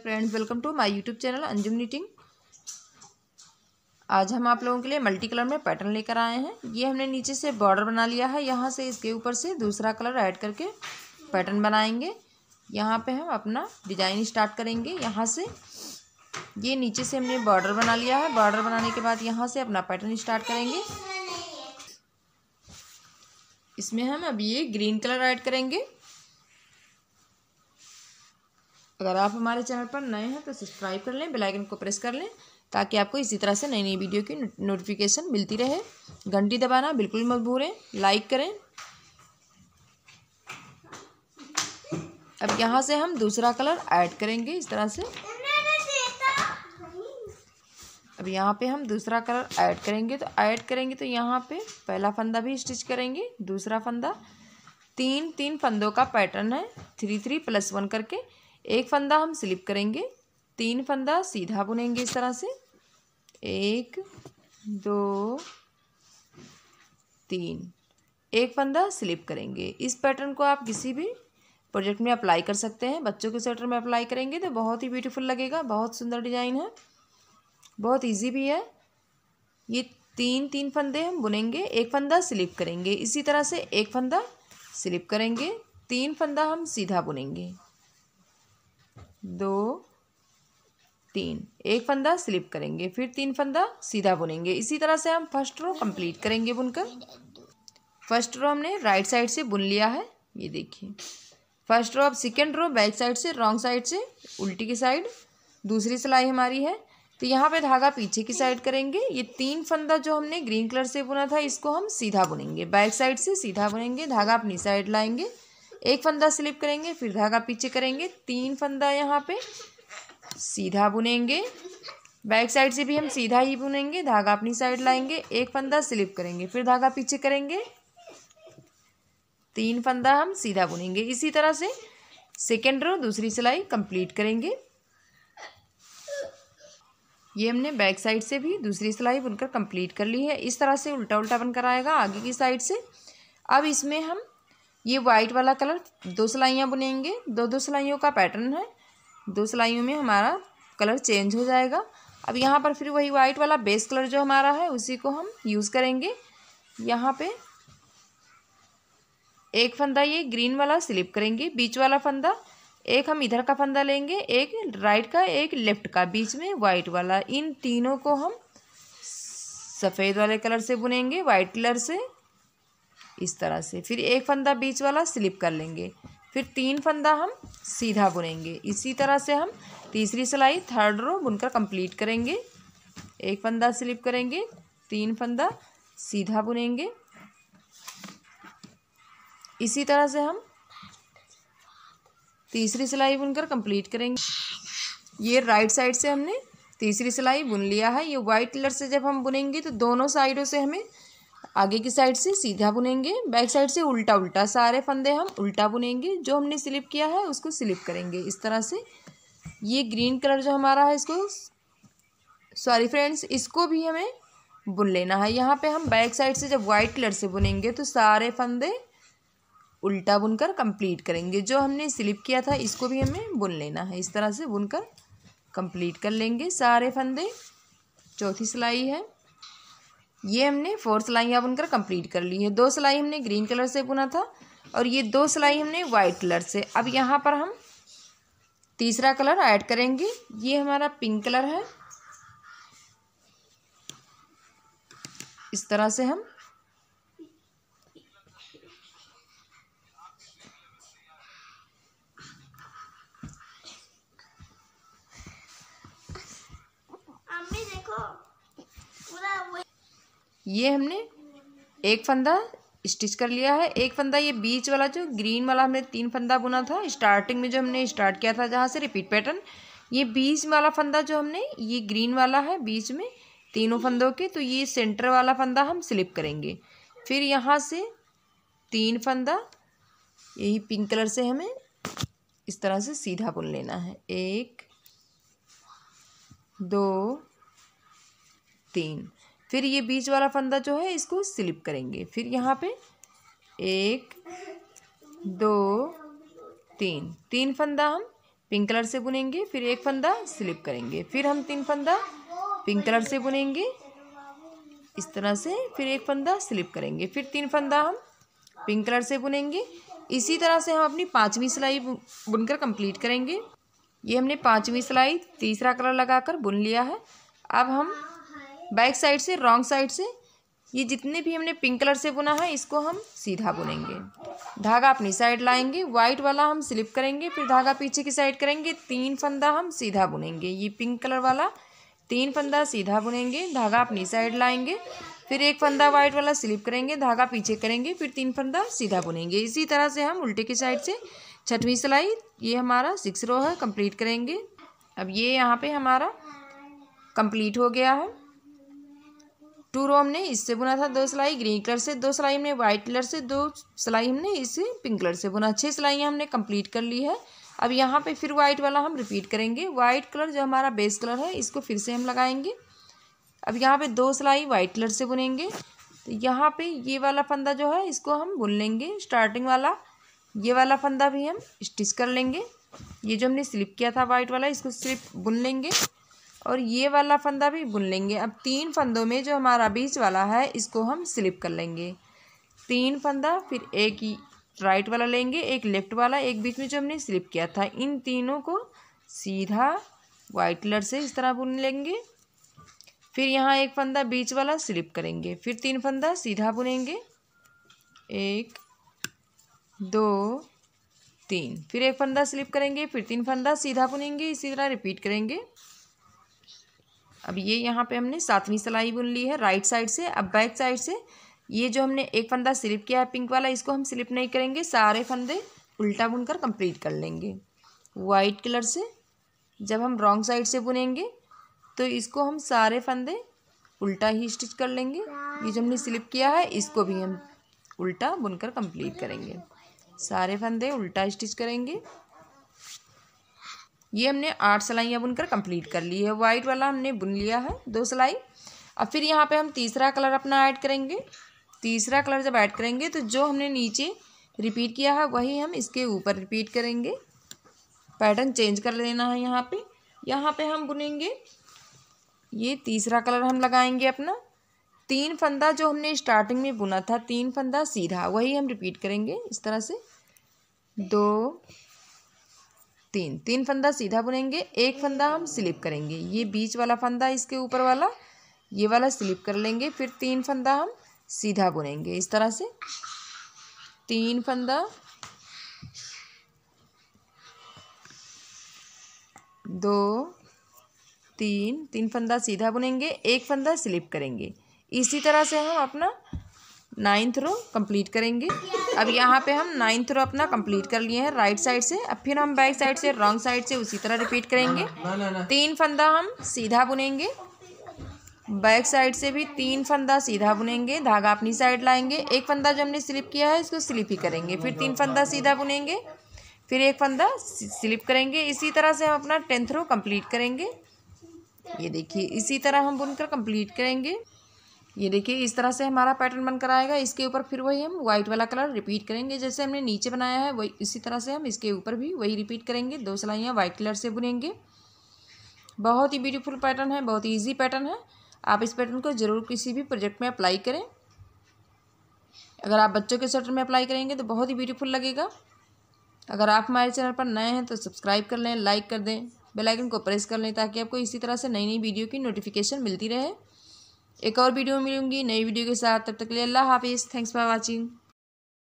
friends welcome to my YouTube channel Anjum knitting आज हम आप लोगों के लिए मल्टी कलर में पैटर्न लेकर आए हैं ये हमने नीचे से बॉर्डर बना लिया है यहाँ से इसके ऊपर से दूसरा कलर ऐड करके पैटर्न बनाएंगे यहाँ पे हम अपना डिजाइन स्टार्ट करेंगे यहाँ से ये नीचे से हमने बॉर्डर बना लिया है बॉर्डर बनाने के बाद यहाँ से अपना पैटर्न स्टार्ट करेंगे इसमें हम अब ये ग्रीन कलर ऐड करेंगे अगर आप हमारे चैनल पर नए हैं तो सब्सक्राइब कर लें बेल आइकन को प्रेस कर लें ताकि आपको इसी तरह से नई नई वीडियो की नोटिफिकेशन मिलती रहे घंटी दबाना बिल्कुल मत भूलें लाइक करें अब यहाँ से हम दूसरा कलर ऐड करेंगे इस तरह से अब यहाँ पे हम दूसरा कलर ऐड करेंगे तो ऐड करेंगे तो यहाँ पे पहला फंदा भी स्टिच करेंगे दूसरा फंदा तीन तीन फंदों का पैटर्न है थ्री थ्री प्लस वन करके एक फंदा हम स्लिप करेंगे तीन फंदा सीधा बुनेंगे इस तरह से एक दो तीन एक फंदा स्लिप करेंगे इस पैटर्न को आप किसी भी प्रोजेक्ट में अप्लाई कर सकते हैं बच्चों के स्वेटर में अप्लाई करेंगे तो बहुत ही ब्यूटीफुल लगेगा बहुत सुंदर डिज़ाइन है बहुत इजी भी है ये तीन तीन फंदे हम बुनेंगे एक फंदा स्लिप करेंगे इसी तरह से एक फंदा स्लिप करेंगे तीन फंदा हम सीधा बुनेंगे दो तीन एक फंदा स्लिप करेंगे फिर तीन फंदा सीधा बुनेंगे इसी तरह से हम फर्स्ट रो कंप्लीट करेंगे बुनकर फर्स्ट रो हमने राइट साइड से बुन लिया है ये देखिए फर्स्ट रो अब सेकेंड रो बैक साइड से रॉन्ग साइड से उल्टी की साइड दूसरी सिलाई हमारी है तो यहाँ पे धागा पीछे की साइड करेंगे ये तीन फंदा जो हमने ग्रीन कलर से बुना था इसको हम सीधा बुनेंगे बैक साइड से सीधा बुनेंगे धागा अपनी साइड लाएंगे एक फंदा स्लिप करेंगे फिर धागा पीछे करेंगे तीन फंदा यहाँ पे सीधा बुनेंगे बैक साइड से भी हम सीधा ही बुनेंगे धागा अपनी साइड लाएंगे एक फंदा स्लिप करेंगे फिर धागा पीछे करेंगे तीन फंदा हम सीधा बुनेंगे इसी तरह से सेकेंड रो दूसरी सिलाई कंप्लीट करेंगे ये हमने बैक साइड से भी दूसरी सिलाई बुनकर कंप्लीट कर ली है इस तरह से उल्टा उल्टा बनकर आएगा आगे की साइड से अब इसमें हम ये वाइट वाला कलर दो सिलाइयाँ बुनेंगे दो दो सिलाइयों का पैटर्न है दो सिलाइयों में हमारा कलर चेंज हो जाएगा अब यहाँ पर फिर वही वाइट वाला बेस कलर जो हमारा है उसी को हम यूज़ करेंगे यहाँ पे एक फंदा ये ग्रीन वाला स्लिप करेंगे बीच वाला फंदा एक हम इधर का फंदा लेंगे एक राइट का एक लेफ्ट का बीच में वाइट वाला इन तीनों को हम सफ़ेद वाले कलर से बुनेंगे वाइट कलर से इस तरह से फिर एक फंदा बीच वाला स्लिप कर लेंगे फिर तीन फंदा हम सीधा बुनेंगे इसी तरह से हम तीसरी सिलाई थर्ड रो बुनकर कंप्लीट करेंगे एक फंदा स्लिप करेंगे तीन फंदा सीधा बुनेंगे इसी तरह से हम तीसरी सिलाई बुनकर कंप्लीट करेंगे ये राइट साइड से हमने तीसरी सिलाई बुन लिया है ये वाइट कलर से जब हम बुनेंगे तो दोनों साइडों से हमें आगे की साइड से सीधा बुनेंगे बैक साइड से उल्टा उल्टा सारे फंदे हम उल्टा बुनेंगे जो हमने स्लिप किया है उसको स्लिप करेंगे इस तरह से ये ग्रीन कलर जो हमारा है इसको सॉरी फ्रेंड्स इसको भी हमें बुन लेना है यहाँ पे हम बैक साइड से जब वाइट कलर से बुनेंगे तो सारे फंदे उल्टा बुनकर कंप्लीट करेंगे जो हमने स्लिप किया था इसको भी हमें बुन लेना है इस तरह से बुनकर कंप्लीट कर लेंगे सारे फंदे चौथी सिलाई है ये हमने फोर सिलाइयाँ बुनकर कंप्लीट कर ली है दो सिलाई हमने ग्रीन कलर से बुना था और ये दो सिलाई हमने वाइट कलर से अब यहाँ पर हम तीसरा कलर ऐड करेंगे ये हमारा पिंक कलर है इस तरह से हम ये हमने एक फंदा स्टिच कर लिया है एक फंदा ये बीच वाला जो ग्रीन वाला हमने तीन फंदा बुना था स्टार्टिंग में जो हमने स्टार्ट किया था जहाँ से रिपीट पैटर्न ये बीच वाला फंदा जो हमने ये ग्रीन वाला है बीच में तीनों फंदों के तो ये सेंटर वाला फंदा हम स्लिप करेंगे फिर यहाँ से तीन फंदा यही पिंक कलर से हमें इस तरह से सीधा बुन लेना है एक दो तीन फिर ये बीच वाला फंदा जो है इसको स्लिप करेंगे फिर यहाँ पे एक दो तीन तीन फंदा हम पिंक कलर से बुनेंगे फिर एक फंदा स्लिप करेंगे फिर हम तीन फंदा पिंक कलर से बुनेंगे इस तरह से फिर एक फंदा स्लिप करेंगे फिर तीन फंदा हम पिंक कलर से बुनेंगे इसी तरह से हम अपनी पाँचवीं सिलाई बुनकर कंप्लीट करेंगे ये हमने पाँचवीं सिलाई तीसरा कलर लगाकर बुन लिया है अब हम बैक साइड से रॉन्ग साइड से ये जितने भी हमने पिंक कलर से बुना है इसको हम सीधा बुनेंगे धागा अपनी साइड लाएंगे वाइट वाला हम स्लिप करेंगे फिर धागा पीछे की साइड करेंगे तीन फंदा हम सीधा बुनेंगे ये पिंक कलर वाला तीन फंदा सीधा बुनेंगे धागा अपनी साइड लाएंगे फिर एक फंदा वाइट वाला स्लिप करेंगे धागा पीछे करेंगे फिर तीन फंदा सीधा बुनेंगे इसी तरह से हम उल्टे की साइड से छठवीं सिलाई ये हमारा सिक्स रो है कंप्लीट करेंगे अब ये यहाँ पे हमारा कंप्लीट हो गया है टू रो हमने इससे बुना था दो सिलाई ग्रीन कलर से दो सिलाई हमने वाइट कलर से दो सिलाई हमने इसे पिंक कलर से बुना छः सिलाइयाँ हमने कंप्लीट कर ली है अब यहाँ पे फिर वाइट वाला हम रिपीट करेंगे व्हाइट कलर जो हमारा बेस कलर है इसको फिर से हम लगाएंगे अब यहाँ पे दो सिलाई व्हाइट कलर से बुनेंगे तो यहाँ पे ये वाला फंदा जो है इसको हम बुन लेंगे स्टार्टिंग वाला ये वाला फंदा भी हम स्टिच कर लेंगे ये जो हमने स्लिप किया था वाइट वाला इसको स्लिप बुन लेंगे और ये वाला फंदा भी बुन लेंगे अब तीन फंदों में जो हमारा बीच वाला है इसको हम स्लिप कर लेंगे तीन फंदा फिर एक ही राइट वाला लेंगे एक लेफ़्ट वाला एक बीच में जो हमने स्लिप किया था इन तीनों को सीधा वाइट कलर से इस तरह बुन लेंगे फिर यहाँ एक फंदा बीच वाला स्लिप करेंगे फिर तीन फंदा सीधा बुनेंगे एक दो तीन फिर एक फंदा स्लिप करेंगे फिर तीन फंदा सीधा बुनेंगे इसी तरह रिपीट करेंगे अब ये यहाँ पे हमने सातवीं सिलाई बुन ली है राइट साइड से अब बैक साइड से ये जो हमने एक फंदा स्लिप किया है पिंक वाला इसको हम स्लिप नहीं करेंगे सारे फंदे उल्टा बुनकर कंप्लीट कर लेंगे वाइट कलर से जब हम रॉन्ग साइड से बुनेंगे तो इसको हम सारे फंदे उल्टा ही स्टिच कर लेंगे ये जो हमने स्लिप किया है इसको भी हम उल्टा बुनकर कंप्लीट करेंगे सारे फंदे उल्टा स्टिच करेंगे ये हमने आठ सिलाइयाँ बुनकर कंप्लीट कर ली है वाइट वाला हमने बुन लिया है दो सिलाई अब फिर यहाँ पे हम तीसरा कलर अपना ऐड करेंगे तीसरा कलर जब ऐड करेंगे तो जो हमने नीचे रिपीट किया है वही हम इसके ऊपर रिपीट करेंगे पैटर्न चेंज कर लेना है यहाँ पे यहाँ पे हम बुनेंगे ये तीसरा कलर हम लगाएंगे अपना तीन फंदा जो हमने स्टार्टिंग में बुना था तीन फंदा सीधा वही हम रिपीट करेंगे इस तरह से दो तीन तीन फंदा सीधा बुनेंगे एक फंदा हम स्लिप करेंगे ये बीच वाला फंदा इसके ऊपर वाला ये वाला स्लिप कर लेंगे फिर तीन फंदा हम सीधा बुनेंगे इस तरह से तीन फंदा दो तीन तीन फंदा सीधा बुनेंगे एक फंदा स्लिप करेंगे इसी तरह से हम अपना नाइन्थ रो कंप्लीट करेंगे अब यहाँ पे हम नाइन्थ रो अपना कंप्लीट कर लिए हैं राइट साइड से अब फिर हम बैक साइड से रॉन्ग साइड से उसी तरह रिपीट करेंगे तीन फंदा हम सीधा बुनेंगे बैक साइड से भी तीन फंदा सीधा बुनेंगे धागा अपनी साइड लाएंगे एक फंदा जो हमने स्लिप किया है इसको स्लिप ही करेंगे फिर तीन फंदा सीधा बुनेंगे फिर एक फंदा स्लिप करेंगे इसी तरह से हम अपना टेंथ रो कंप्लीट करेंगे ये देखिए इसी तरह हम बुनकर कंप्लीट करेंगे ये देखिए इस तरह से हमारा पैटर्न बनकर आएगा इसके ऊपर फिर वही हम व्हाइट वाला कलर रिपीट करेंगे जैसे हमने नीचे बनाया है वही इसी तरह से हम इसके ऊपर भी वही रिपीट करेंगे दो सिलाइयाँ व्हाइट कलर से बुनेंगे बहुत ही ब्यूटीफुल पैटर्न है बहुत ही ईजी पैटर्न है आप इस पैटर्न को ज़रूर किसी भी प्रोजेक्ट में अप्लाई करें अगर आप बच्चों के स्वेटर में अप्लाई करेंगे तो बहुत ही ब्यूटीफुल लगेगा अगर आप हमारे चैनल पर नए हैं तो सब्सक्राइब कर लें लाइक कर दें बेल आइकन को प्रेस कर लें ताकि आपको इसी तरह से नई नई वीडियो की नोटिफिकेशन मिलती रहे एक और वीडियो में मिलूंगी नई वीडियो के साथ तब तक के लिए अल्लाह हाफिज़ थैंक्स फॉर वॉचिंग